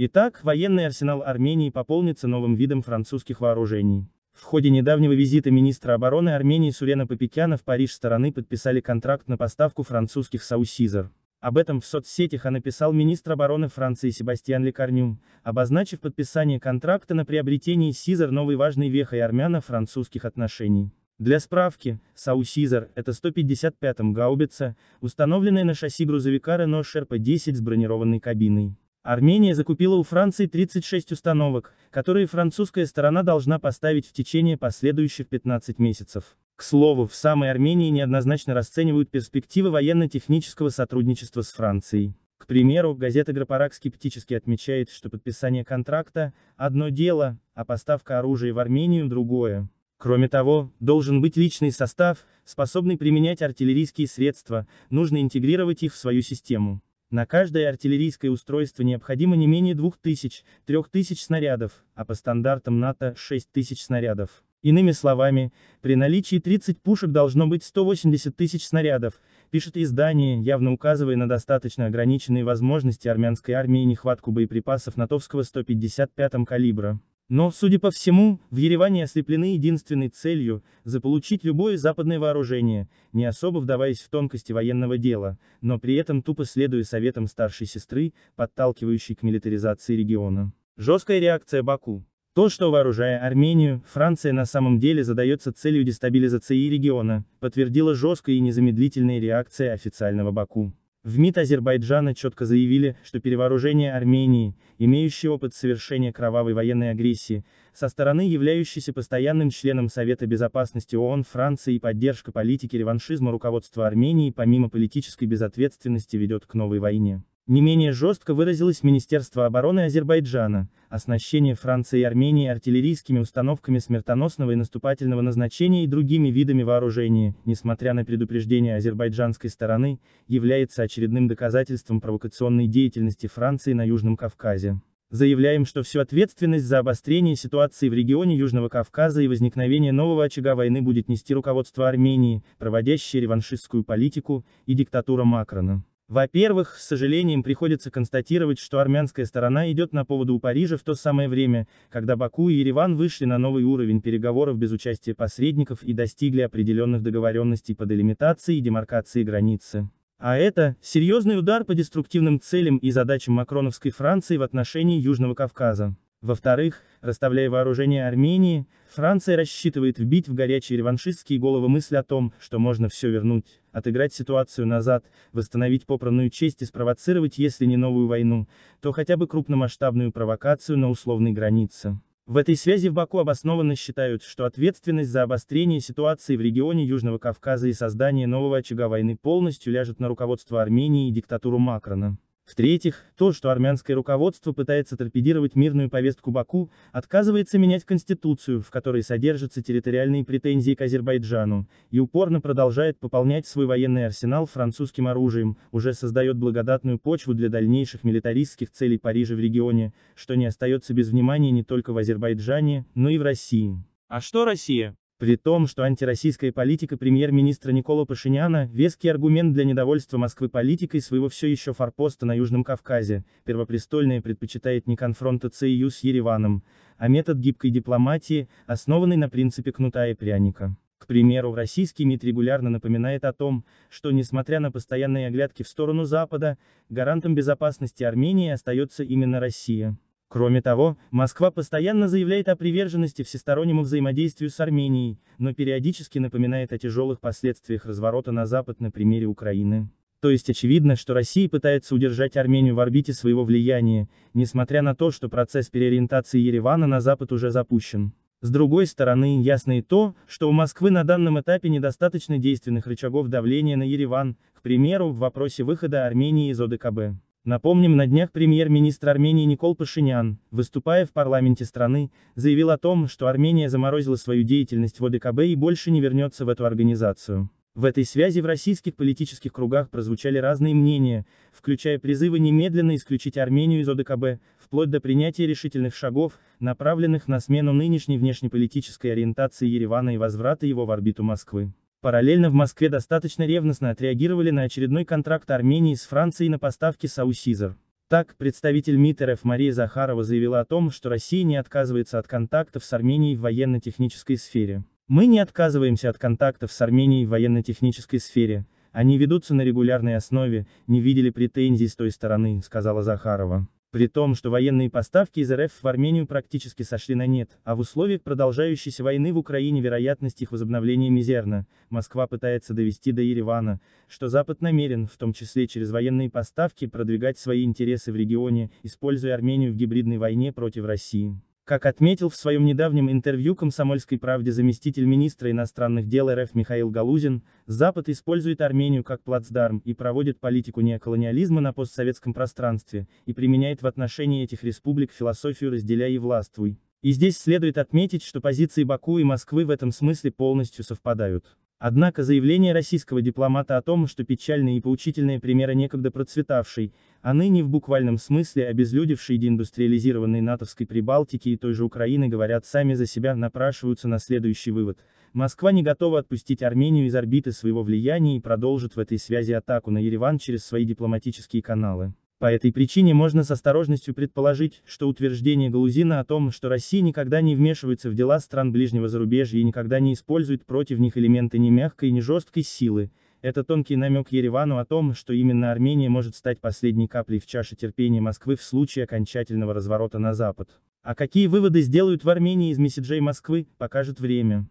Итак, военный арсенал Армении пополнится новым видом французских вооружений. В ходе недавнего визита министра обороны Армении Сурена Попекяна в Париж стороны подписали контракт на поставку французских «Саусизер». Об этом в соцсетях а написал министр обороны Франции Себастьян Лекарню, обозначив подписание контракта на приобретение «Сизер» новой важной вехой армяно-французских отношений. Для справки, САУ «Сизер» — это 155-м гаубица, установленная на шасси грузовика Renault Sherpa 10 с бронированной кабиной. Армения закупила у Франции 36 установок, которые французская сторона должна поставить в течение последующих 15 месяцев. К слову, в самой Армении неоднозначно расценивают перспективы военно-технического сотрудничества с Францией. К примеру, газета «Грапарак» скептически отмечает, что подписание контракта – одно дело, а поставка оружия в Армению – другое. Кроме того, должен быть личный состав, способный применять артиллерийские средства, нужно интегрировать их в свою систему. На каждое артиллерийское устройство необходимо не менее 2000-3000 снарядов, а по стандартам НАТО 6000 снарядов. Иными словами, при наличии 30 пушек должно быть 180 тысяч снарядов, пишет издание, явно указывая на достаточно ограниченные возможности армянской армии и нехватку боеприпасов натовского 155 м калибра. Но, судя по всему, в Ереване ослеплены единственной целью – заполучить любое западное вооружение, не особо вдаваясь в тонкости военного дела, но при этом тупо следуя советам старшей сестры, подталкивающей к милитаризации региона. Жесткая реакция Баку. То, что вооружая Армению, Франция на самом деле задается целью дестабилизации региона, подтвердила жесткая и незамедлительная реакция официального Баку. В МИД Азербайджана четко заявили, что перевооружение Армении, имеющей опыт совершения кровавой военной агрессии, со стороны являющейся постоянным членом Совета Безопасности ООН Франции и поддержка политики реваншизма руководства Армении помимо политической безответственности ведет к новой войне. Не менее жестко выразилось Министерство обороны Азербайджана, оснащение Франции и Армении артиллерийскими установками смертоносного и наступательного назначения и другими видами вооружения, несмотря на предупреждение азербайджанской стороны, является очередным доказательством провокационной деятельности Франции на Южном Кавказе. Заявляем, что всю ответственность за обострение ситуации в регионе Южного Кавказа и возникновение нового очага войны будет нести руководство Армении, проводящее реваншистскую политику, и диктатура Макрона. Во-первых, с сожалением приходится констатировать, что армянская сторона идет на поводу у Парижа в то самое время, когда Баку и Ереван вышли на новый уровень переговоров без участия посредников и достигли определенных договоренностей по делимитации и демаркации границы. А это – серьезный удар по деструктивным целям и задачам макроновской Франции в отношении Южного Кавказа. Во-вторых, расставляя вооружение Армении, Франция рассчитывает вбить в горячие реваншистские головы мысль о том, что можно все вернуть отыграть ситуацию назад, восстановить попранную честь и спровоцировать, если не новую войну, то хотя бы крупномасштабную провокацию на условной границе. В этой связи в Баку обоснованно считают, что ответственность за обострение ситуации в регионе Южного Кавказа и создание нового очага войны полностью ляжет на руководство Армении и диктатуру Макрона. В-третьих, то, что армянское руководство пытается торпедировать мирную повестку Баку, отказывается менять конституцию, в которой содержатся территориальные претензии к Азербайджану, и упорно продолжает пополнять свой военный арсенал французским оружием, уже создает благодатную почву для дальнейших милитаристских целей Парижа в регионе, что не остается без внимания не только в Азербайджане, но и в России. А что Россия? При том, что антироссийская политика премьер-министра Никола Пашиняна – веский аргумент для недовольства Москвы политикой своего все еще форпоста на Южном Кавказе, первопрестольная предпочитает не конфронтации ю с Ереваном, а метод гибкой дипломатии, основанный на принципе кнута и пряника. К примеру, российский МИД регулярно напоминает о том, что несмотря на постоянные оглядки в сторону Запада, гарантом безопасности Армении остается именно Россия. Кроме того, Москва постоянно заявляет о приверженности всестороннему взаимодействию с Арменией, но периодически напоминает о тяжелых последствиях разворота на Запад на примере Украины. То есть очевидно, что Россия пытается удержать Армению в орбите своего влияния, несмотря на то, что процесс переориентации Еревана на Запад уже запущен. С другой стороны, ясно и то, что у Москвы на данном этапе недостаточно действенных рычагов давления на Ереван, к примеру, в вопросе выхода Армении из ОДКБ. Напомним, на днях премьер-министр Армении Никол Пашинян, выступая в парламенте страны, заявил о том, что Армения заморозила свою деятельность в ОДКБ и больше не вернется в эту организацию. В этой связи в российских политических кругах прозвучали разные мнения, включая призывы немедленно исключить Армению из ОДКБ, вплоть до принятия решительных шагов, направленных на смену нынешней внешнеполитической ориентации Еревана и возврата его в орбиту Москвы. Параллельно в Москве достаточно ревностно отреагировали на очередной контракт Армении с Францией на поставки Саусизер. Так, представитель МИД РФ Мария Захарова заявила о том, что Россия не отказывается от контактов с Арменией в военно-технической сфере. Мы не отказываемся от контактов с Арменией в военно-технической сфере, они ведутся на регулярной основе, не видели претензий с той стороны, сказала Захарова. При том, что военные поставки из РФ в Армению практически сошли на нет, а в условиях продолжающейся войны в Украине вероятность их возобновления мизерна, Москва пытается довести до Еревана, что Запад намерен, в том числе через военные поставки, продвигать свои интересы в регионе, используя Армению в гибридной войне против России. Как отметил в своем недавнем интервью «Комсомольской правде» заместитель министра иностранных дел РФ Михаил Галузин, Запад использует Армению как плацдарм и проводит политику неоколониализма на постсоветском пространстве, и применяет в отношении этих республик философию «разделяй и властвуй». И здесь следует отметить, что позиции Баку и Москвы в этом смысле полностью совпадают. Однако заявление российского дипломата о том, что печальные и поучительные примеры некогда процветавшей, а ныне в буквальном смысле обезлюдевшей деиндустриализированной натовской Прибалтики и той же Украины говорят сами за себя, напрашиваются на следующий вывод. Москва не готова отпустить Армению из орбиты своего влияния и продолжит в этой связи атаку на Ереван через свои дипломатические каналы. По этой причине можно с осторожностью предположить, что утверждение Галузина о том, что Россия никогда не вмешивается в дела стран ближнего зарубежья и никогда не использует против них элементы ни мягкой, ни жесткой силы, это тонкий намек Еревану о том, что именно Армения может стать последней каплей в чаше терпения Москвы в случае окончательного разворота на Запад. А какие выводы сделают в Армении из месседжей Москвы, покажет время.